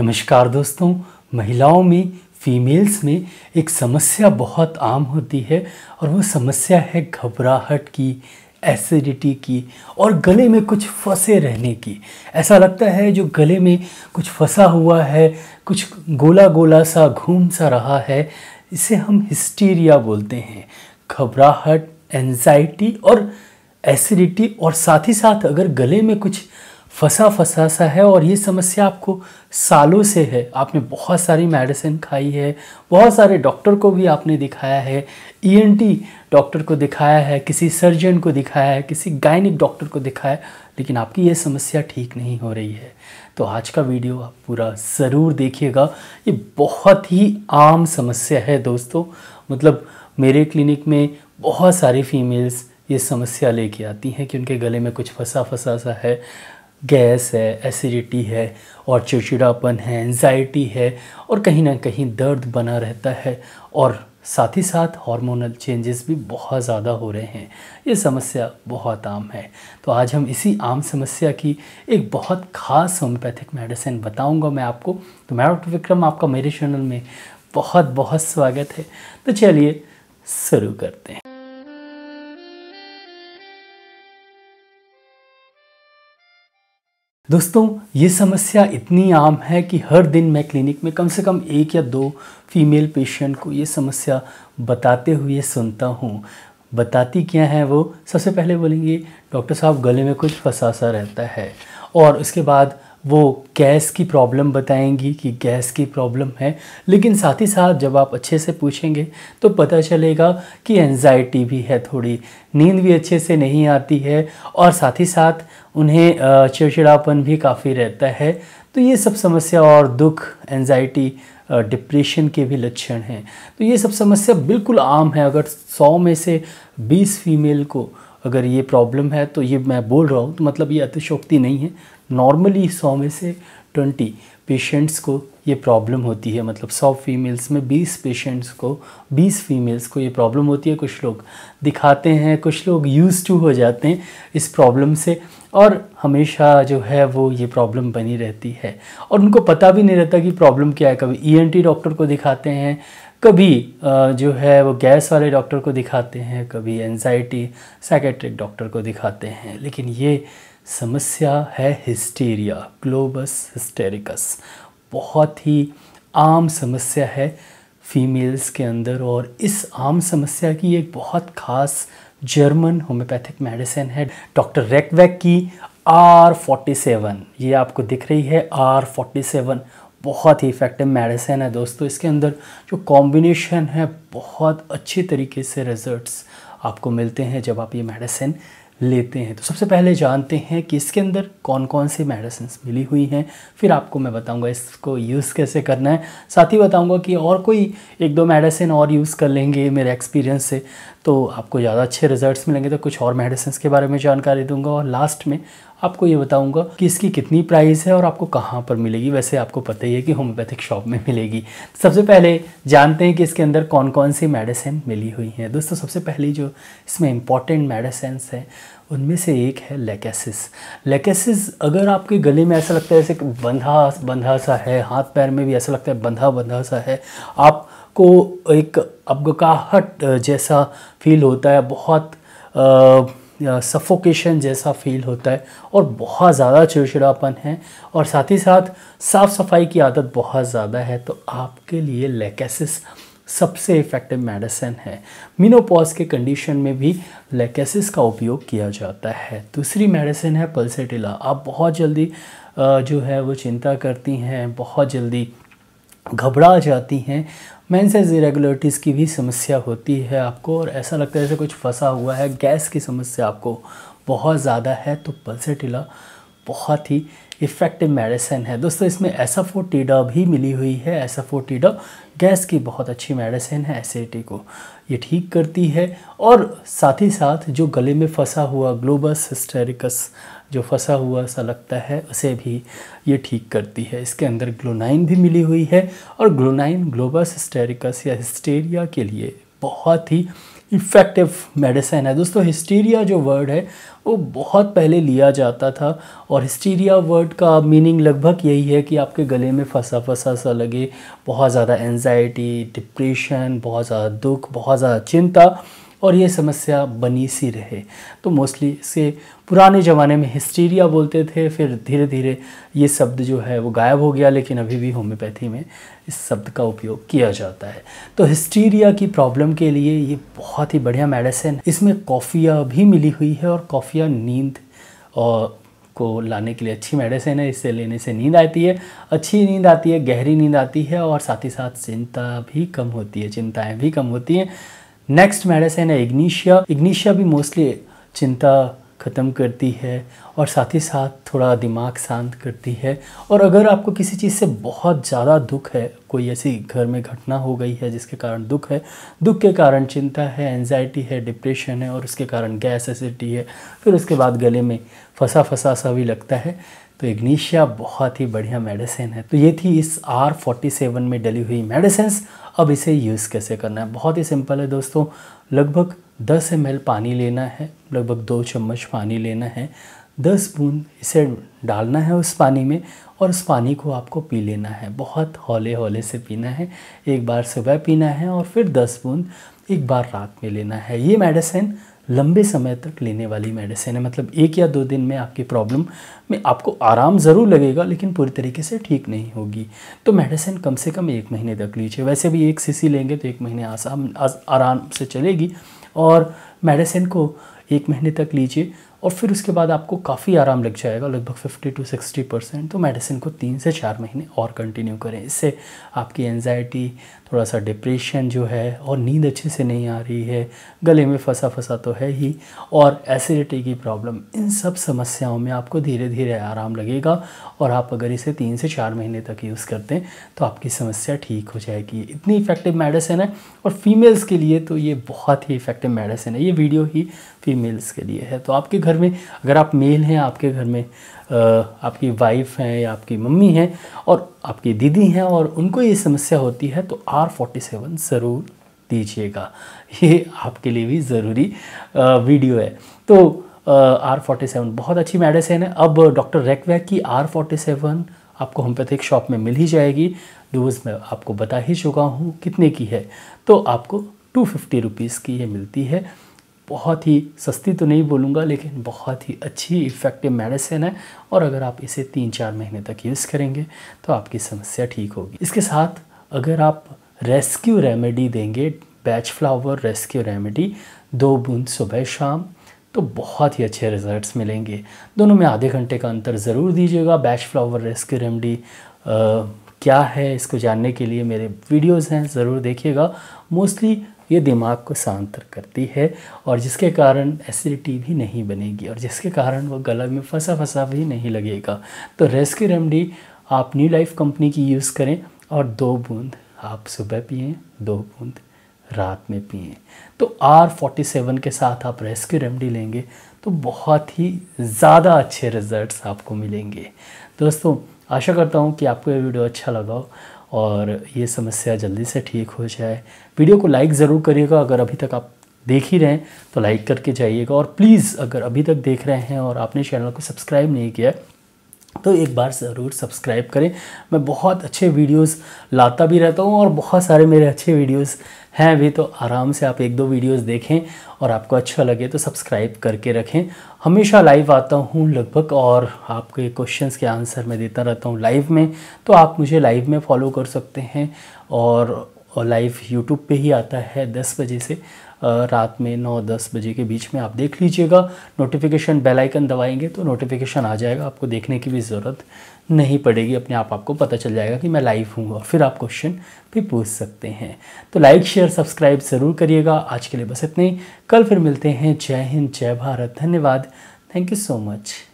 नमस्कार दोस्तों महिलाओं में फीमेल्स में एक समस्या बहुत आम होती है और वो समस्या है घबराहट की एसिडिटी की और गले में कुछ फंसे रहने की ऐसा लगता है जो गले में कुछ फंसा हुआ है कुछ गोला गोला सा घूम सा रहा है इसे हम हिस्टीरिया बोलते हैं घबराहट एनजाइटी और एसिडिटी और साथ ही साथ अगर गले में कुछ फंसा फंसा सा है और ये समस्या आपको सालों से है आपने बहुत सारी मेडिसिन खाई है बहुत सारे डॉक्टर को भी आपने दिखाया है ई e डॉक्टर को दिखाया है किसी सर्जन को दिखाया है किसी गायनिक डॉक्टर को दिखाया है लेकिन आपकी ये समस्या ठीक नहीं हो रही है तो आज का वीडियो आप पूरा ज़रूर देखिएगा ये बहुत ही आम समस्या है दोस्तों मतलब मेरे क्लिनिक में बहुत सारी फीमेल्स ये समस्या लेके आती हैं कि उनके गले में कुछ फंसा फंसा सा है गैस है एसिडिटी है और चिड़चिड़ापन है एनजाइटी है और कहीं ना कहीं दर्द बना रहता है और साथ ही साथ हार्मोनल चेंजेस भी बहुत ज़्यादा हो रहे हैं ये समस्या बहुत आम है तो आज हम इसी आम समस्या की एक बहुत खास होम्योपैथिक मेडिसिन बताऊंगा मैं आपको तो मैं डॉक्टर विक्रम आपका मेरे चैनल में बहुत बहुत स्वागत है तो चलिए शुरू करते हैं दोस्तों ये समस्या इतनी आम है कि हर दिन मैं क्लिनिक में कम से कम एक या दो फीमेल पेशेंट को ये समस्या बताते हुए सुनता हूँ बताती क्या है वो सबसे पहले बोलेंगे डॉक्टर साहब गले में कुछ फसासा रहता है और उसके बाद वो गैस की प्रॉब्लम बताएंगी कि गैस की प्रॉब्लम है लेकिन साथ ही साथ जब आप अच्छे से पूछेंगे तो पता चलेगा कि एनजाइटी भी है थोड़ी नींद भी अच्छे से नहीं आती है और साथ ही साथ उन्हें चिड़चिड़ापन भी काफ़ी रहता है तो ये सब समस्या और दुख एनजाइटी डिप्रेशन के भी लक्षण हैं तो ये सब समस्या बिल्कुल आम है अगर सौ में से बीस फीमेल को अगर ये प्रॉब्लम है तो ये मैं बोल रहा हूँ तो मतलब ये अतिशोक्ति नहीं है नॉर्मली सौ में से ट्वेंटी पेशेंट्स को ये प्रॉब्लम होती है मतलब सौ फीमेल्स में बीस पेशेंट्स को बीस फीमेल्स को ये प्रॉब्लम होती है कुछ लोग दिखाते हैं कुछ लोग यूज़ टू हो जाते हैं इस प्रॉब्लम से और हमेशा जो है वो ये प्रॉब्लम बनी रहती है और उनको पता भी नहीं रहता कि प्रॉब्लम क्या है कभी ई e डॉक्टर को दिखाते हैं कभी जो है वो गैस वाले डॉक्टर को दिखाते हैं कभी एनजाइटी साइकेट्रिक डॉक्टर को दिखाते हैं लेकिन ये समस्या है हिस्टीरिया ग्लोबस हिस्टेरिकस बहुत ही आम समस्या है फीमेल्स के अंदर और इस आम समस्या की एक बहुत ख़ास जर्मन होम्योपैथिक मेडिसिन है डॉक्टर रेकवैक की आर फोर्टी सेवन ये आपको दिख रही है आर फोर्टी सेवन बहुत ही इफ़ेक्टिव मेडिसिन है दोस्तों इसके अंदर जो कॉम्बिनेशन है बहुत अच्छी तरीके से रिजल्ट्स आपको मिलते हैं जब आप ये मेडिसिन लेते हैं तो सबसे पहले जानते हैं कि इसके अंदर कौन कौन सी मेडिसिन मिली हुई हैं फिर आपको मैं बताऊंगा इसको यूज़ कैसे करना है साथ ही बताऊंगा कि और कोई एक दो मेडिसिन और यूज़ कर लेंगे मेरे एक्सपीरियंस से तो आपको ज़्यादा अच्छे रिजल्ट्स मिलेंगे तो कुछ और मेडिसिन के बारे में जानकारी दूंगा और लास्ट में आपको ये बताऊंगा कि इसकी कितनी प्राइस है और आपको कहाँ पर मिलेगी वैसे आपको पता ही है कि होम्योपैथिक शॉप में मिलेगी सबसे पहले जानते हैं कि इसके अंदर कौन कौन सी मेडिसिन मिली हुई हैं दोस्तों सबसे पहली जो इसमें इम्पॉर्टेंट मेडिसिन है उनमें से एक है लेकेसिस लेकेसिस अगर आपके गले में ऐसा लगता है जैसे बंधा बंधा सा है हाथ पैर में भी ऐसा लगता है बंधा बंधा सा है आपको एक अबगकाहट जैसा फील होता है बहुत आ, सफोकेशन जैसा फील होता है और बहुत ज़्यादा चिड़चिड़ापन है और साथ ही साथ साफ़ सफाई की आदत बहुत ज़्यादा है तो आपके लिए लेकेसिस सबसे इफ़ेक्टिव मेडिसिन है मिनोपॉज के कंडीशन में भी लेकेसिस का उपयोग किया जाता है दूसरी मेडिसिन है पल्सेटिला आप बहुत जल्दी जो है वो चिंता करती हैं बहुत जल्दी घबरा जाती हैं मेंसेस इरेगुलरिटीज़ की भी समस्या होती है आपको और ऐसा लगता है जैसे कुछ फंसा हुआ है गैस की समस्या आपको बहुत ज़्यादा है तो पल्सेटिला बहुत ही इफ़ेक्टिव मेडिसिन है दोस्तों इसमें एसाफोटिडा भी मिली हुई है एसाफोटिडा गैस की बहुत अच्छी मेडिसिन है एसिडिटी को ये ठीक करती है और साथ ही साथ जो गले में फंसा हुआ ग्लोबस हिस्टेरिकस जो फंसा हुआ सा लगता है उसे भी ये ठीक करती है इसके अंदर ग्लोनाइन भी मिली हुई है और ग्लोनाइन ग्लोबस हिस्टेरिकस या हिस्टेरिया के लिए बहुत ही इफ़ेक्टिव मेडिसिन है दोस्तों हिस्टीरिया जो वर्ड है वो बहुत पहले लिया जाता था और हिस्टीरिया वर्ड का मीनिंग लगभग यही है कि आपके गले में फंसा फंसा सा लगे बहुत ज़्यादा एनजाइटी डिप्रेशन बहुत ज़्यादा दुख बहुत ज़्यादा चिंता और ये समस्या बनी सी रहे तो मोस्टली इसे पुराने ज़माने में हिस्टीरिया बोलते थे फिर धीरे धीरे ये शब्द जो है वो गायब हो गया लेकिन अभी भी होम्योपैथी में इस शब्द का उपयोग किया जाता है तो हिस्टीरिया की प्रॉब्लम के लिए ये बहुत ही बढ़िया मेडिसिन इसमें कॉफ़िया भी मिली हुई है और कॉफ़िया नींद और को लाने के लिए अच्छी मेडिसिन है इससे लेने से नींद आती है अच्छी नींद आती है गहरी नींद आती है और साथ ही साथ चिंता भी कम होती है चिंताएँ भी कम होती हैं नेक्स्ट मेडिसिन है इग्निशिया इग्निशिया भी मोस्टली चिंता ख़त्म करती है और साथ ही साथ थोड़ा दिमाग शांत करती है और अगर आपको किसी चीज़ से बहुत ज़्यादा दुख है कोई ऐसी घर में घटना हो गई है जिसके कारण दुख है दुख के कारण चिंता है एनजाइटी है डिप्रेशन है और उसके कारण गैस एसिडिटी है फिर उसके बाद गले में फंसा फंसा सा भी लगता है तो इग्निशिया बहुत ही बढ़िया मेडिसिन है तो ये थी इस आर फोर्टी सेवन में डली हुई मेडिसिन अब इसे यूज़ कैसे करना है बहुत ही सिंपल है दोस्तों लगभग 10 एम पानी लेना है लगभग दो चम्मच पानी लेना है दस बूंद इसे डालना है उस पानी में और उस पानी को आपको पी लेना है बहुत हौले हौले से पीना है एक बार सुबह पीना है और फिर दस बूंद एक बार रात में लेना है ये मेडिसिन लंबे समय तक लेने वाली मेडिसिन है मतलब एक या दो दिन में आपकी प्रॉब्लम में आपको आराम ज़रूर लगेगा लेकिन पूरी तरीके से ठीक नहीं होगी तो मेडिसिन कम से कम एक महीने तक लीजिए वैसे भी एक सीसी लेंगे तो एक महीने आसाम आराम से चलेगी और मेडिसिन को एक महीने तक लीजिए और फिर उसके बाद आपको काफ़ी आराम लग जाएगा लगभग 50 टू 60 परसेंट तो मेडिसिन को तीन से चार महीने और कंटिन्यू करें इससे आपकी एनजाइटी थोड़ा सा डिप्रेशन जो है और नींद अच्छे से नहीं आ रही है गले में फंसा फंसा तो है ही और एसिडिटी की प्रॉब्लम इन सब समस्याओं में आपको धीरे धीरे आराम लगेगा और आप अगर इसे तीन से चार महीने तक यूज़ करते हैं तो आपकी समस्या ठीक हो जाएगी इतनी इफ़ेक्टिव मेडिसिन है और फीमेल्स के लिए तो ये बहुत ही इफ़ेक्टिव मेडिसिन है ये वीडियो ही फीमेल्स के लिए है तो आपके घर में अगर आप मेल हैं आपके घर में आपकी वाइफ हैं या आपकी मम्मी हैं और आपकी दीदी हैं और उनको ये समस्या होती है तो आर फोर्टी सेवन ज़रूर दीजिएगा ये आपके लिए भी ज़रूरी वीडियो है तो आर फोर्टी सेवन बहुत अच्छी मेडिसिन है अब डॉक्टर रेकवैक की आर फोर्टी सेवन आपको होम्योपैथिक शॉप में मिल ही जाएगी डोज मैं आपको बता ही चुका हूँ कितने की है तो आपको टू फिफ्टी रुपीज़ की ये मिलती है बहुत ही सस्ती तो नहीं बोलूँगा लेकिन बहुत ही अच्छी इफ़ेक्टिव मेडिसिन है और अगर आप इसे तीन चार महीने तक यूज़ करेंगे तो आपकी समस्या ठीक होगी इसके साथ अगर आप रेस्क्यू रेमेडी देंगे बैच फ्लावर रेस्क्यू रेमेडी दो बूंद सुबह शाम तो बहुत ही अच्छे रिजल्ट्स मिलेंगे दोनों में आधे घंटे का अंतर ज़रूर दीजिएगा बैच फ्लावर रेस्क्यू रेमेडी क्या है इसको जानने के लिए मेरे वीडियोस हैं ज़रूर देखिएगा मोस्टली ये दिमाग को शांत करती है और जिसके कारण एसिडिटी भी नहीं बनेगी और जिसके कारण वो गला में फंसा फंसा भी नहीं लगेगा तो रेस्क्यू रेमडी आप न्यू लाइफ कंपनी की यूज़ करें और दो बूंद आप सुबह पिए दो बूंद रात में पिए तो आर फोर्टी सेवन के साथ आप रेस्क्यू रेमडी लेंगे तो बहुत ही ज़्यादा अच्छे रिजल्ट्स आपको मिलेंगे दोस्तों आशा करता हूँ कि आपको ये वीडियो अच्छा लगा हो और ये समस्या जल्दी से ठीक हो जाए वीडियो को लाइक ज़रूर करिएगा अगर अभी तक आप देख ही रहे हैं तो लाइक करके जाइएगा और प्लीज़ अगर अभी तक देख रहे हैं और आपने चैनल को सब्सक्राइब नहीं किया तो एक बार ज़रूर सब्सक्राइब करें मैं बहुत अच्छे वीडियोस लाता भी रहता हूँ और बहुत सारे मेरे अच्छे वीडियोस हैं भी तो आराम से आप एक दो वीडियोस देखें और आपको अच्छा लगे तो सब्सक्राइब करके रखें हमेशा लाइव आता हूँ लगभग और आपके क्वेश्चंस के आंसर मैं देता रहता हूँ लाइव में तो आप मुझे लाइव में फॉलो कर सकते हैं और, और लाइव यूट्यूब पे ही आता है दस बजे से रात में नौ दस बजे के बीच में आप देख लीजिएगा नोटिफिकेशन बेल आइकन दबाएंगे तो नोटिफिकेशन आ जाएगा आपको देखने की भी ज़रूरत नहीं पड़ेगी अपने आप आपको पता चल जाएगा कि मैं लाइव हूँ और फिर आप क्वेश्चन भी पूछ सकते हैं तो लाइक शेयर सब्सक्राइब ज़रूर करिएगा आज के लिए बस इतने ही कल फिर मिलते हैं जय हिंद जय भारत धन्यवाद थैंक यू सो मच